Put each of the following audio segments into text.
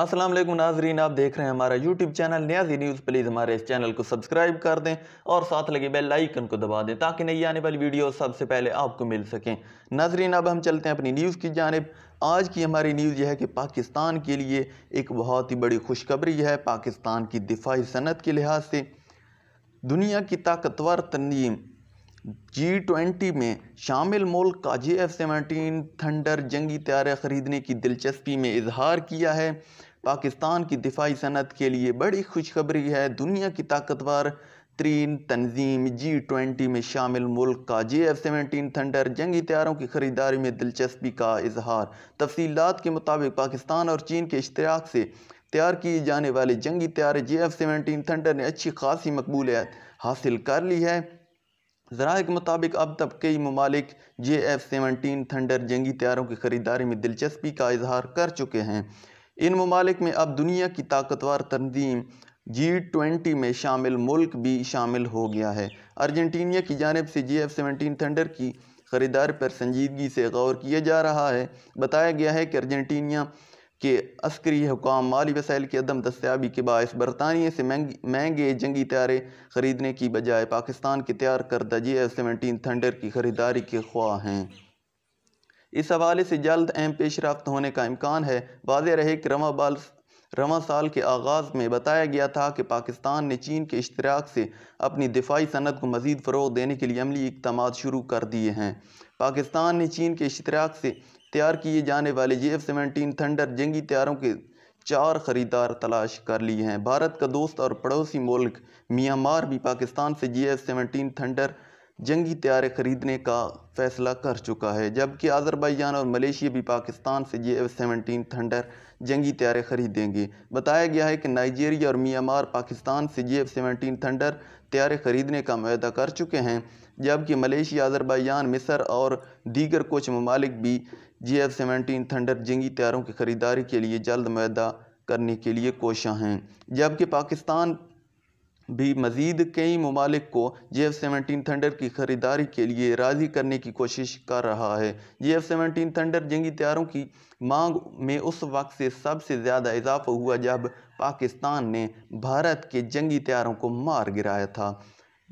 असलम नाजरीन आप देख रहे हैं हमारा YouTube channel Niazi news please हमारे इस चैनल को सब्सक्राइब कर दें और साथ लगे बेल आइकन को दबा दें ताकि नई आने वाली वीडियो सबसे पहले आपको मिल सकें नाजरीन अब हम चलते हैं अपनी न्यूज़ की जानब आज की हमारी न्यूज़ यह है कि पाकिस्तान के लिए एक बहुत ही बड़ी खुशखबरी है पाकिस्तान की दिफाही सनत के लिहाज से दुनिया की ताकतवर तंजीम जी ट्वेंटी में शामिल मुल्क का जे एफ सेवनटीन थंडर जंगी तैयारे ख़रीदने की दिलचस्पी में इजहार किया है पाकिस्तान की दिफाई सनत के लिए बड़ी खुशखबरी है दुनिया की ताकतवर तरीन तनजीम जी ट्वेंटी में शामिल मुल्क का जे एफ सेवेंटीन थंडर जंगी तैयारों की खरीदारी में दिलचस्पी का इजहार तफसीत के मुताबिक पाकिस्तान और चीन के इश्तराक से तैयार किए जाने वाले जंगी तैयारे जे एफ सेवेंटीन थंडर ने अच्छी खासी मकबूलियत हासिल कर ली है जराए के मुताबिक अब तक कई ममालिक जे एफ सेवनटीन थंडर जंगी तैयारों की खरीदारी में दिलचस्पी का इजहार कर चुके हैं इन ममालिक में अब दुनिया की ताकतवर तनजीम जी ट्वेंटी में शामिल मुल्क भी शामिल हो गया है अर्जेंटीनिया की जानब से जी एफ सेवनटीन थंडर की ख़रीदार पर संजीदगी से गौर किया जा रहा है बताया गया है कि अर्जेंटीनिया के अस्करी हुकाम माली वसाइल की अदम दस्याबी के बायस बरतानिया से महंगे जंगी तैयारे ख़रीदने की बजाय पाकिस्तान के तैयार करदा जी एफ सेवनटीन थंडर की ख़रीदारी के ख्वाह हैं इस हवाले से जल्द अहम पेशरफ होने का इम्कान है वाज रहे कि रमा बाल रवा साल के आगाज़ में बताया गया था कि पाकिस्तान ने चीन के इश्तराक से अपनी दिफाई सनत को मज़ीद फ़रोग देने के लिए अमली इकदाम शुरू कर दिए हैं पाकिस्तान ने चीन के इश्तराक से तैयार किए जाने वाले जे एफ सेवनटीन थंडर जंगी तैयारों के चार ख़रीदार तलाश कर लिए हैं भारत का दोस्त और पड़ोसी मुल्क म्यांमार भी पाकिस्तान से जे एफ सेवनटीन थंडर जंगी त्यारे ख़रीदने का फ़ैसला कर चुका है जबकि आज़रबाईजान और मलेशिया भी पाकिस्तान से जे एफ सेवनटीन थंडर जंगी त्यारे ख़रीदेंगे बताया गया है कि नाइजीरिया और म्यांमार पाकिस्तान से जे एफ सेवनटीन थंडर त्यारे ख़रीदने का माहा कर चुके हैं जबकि मलेशिया आज़रबाईजान मिसर और दीगर कुछ ममालिक भी जे एफ सेवनटीन थंडर जंगी त्यारों की ख़रीदारी के लिए जल्द माह करने के लिए कोशा हैं जबकि पाकिस्तान भी मज़ीद कई ममालिक को जे एफ़ सेवनटीन थंडर की ख़रीदारी के लिए राज़ी करने की कोशिश कर रहा है जे एफ़ सेवनटीन थंडर जंगी तैयारों की मांग में उस वक्त से सबसे ज़्यादा इजाफा हुआ जब पाकिस्तान ने भारत के जंगी तैयारों को मार गिराया था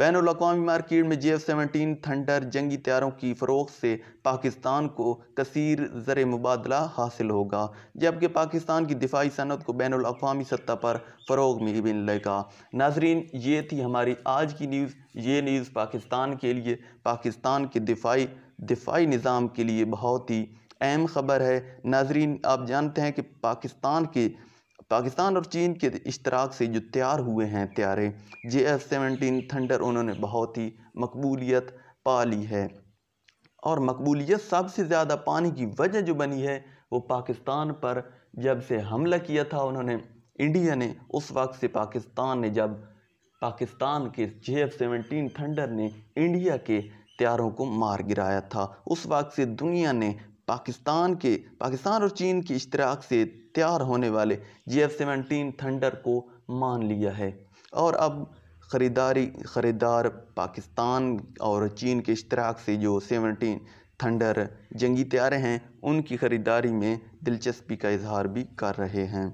बैन अवी मार्केट में जे एफ सेवनटीन थंडर जंगी तैयारों की फ़रोख से पाकिस्तान को कसर ज़र मुबादला हासिल होगा जबकि पाकिस्तान की दिफाई सनत को बैन अवी सतह पर फ़रोग मिलेगा नाजरीन ये थी हमारी आज की न्यूज़ ये न्यूज़ पाकिस्तान के लिए पाकिस्तान के दिफाई दिफाई निज़ाम के लिए बहुत ही अहम ख़बर है नाजरीन आप जानते हैं कि पाकिस्तान के पाकिस्तान और चीन के इश्तराक से जो तैयार हुए हैं त्यारे जे एफ सेवनटीन थंडर उन्होंने बहुत ही मकबूलियत पा ली है और मकबूलियत सबसे ज़्यादा पाने की वजह जो बनी है वो पाकिस्तान पर जब से हमला किया था उन्होंने इंडिया ने उस वक्त से पाकिस्तान ने जब पाकिस्तान के जे एफ सेवनटीन थंडर ने इंडिया के त्यारों को मार गिराया था उस वक्त से दुनिया ने पाकिस्तान के पाकिस्तान और चीन के इश्तराक से तैयार होने वाले जी एफ सेवनटीन थंडर को मान लिया है और अब ख़रीदारी ख़रीदार पाकिस्तान और चीन के इश्तराक से जो सेवनटीन थंडर जंगी तैयारे हैं उनकी ख़रीदारी में दिलचस्पी का इजहार भी कर रहे हैं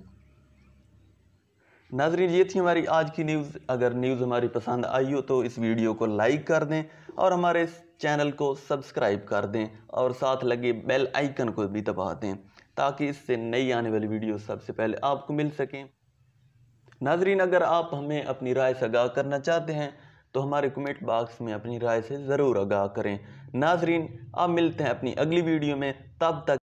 नाजरीन ये थी हमारी आज की न्यूज़ अगर न्यूज़ हमारी पसंद आई हो तो इस वीडियो को लाइक कर दें और हमारे चैनल को सब्सक्राइब कर दें और साथ लगे बेल आइकन को भी दबा दें ताकि इससे नई आने वाली वीडियो सबसे पहले आपको मिल सकें नाजरीन अगर आप हमें अपनी राय से आगाह करना चाहते हैं तो हमारे कमेंट बॉक्स में अपनी राय से ज़रूर आगाह करें नाजरीन आप मिलते हैं अपनी अगली वीडियो में तब तक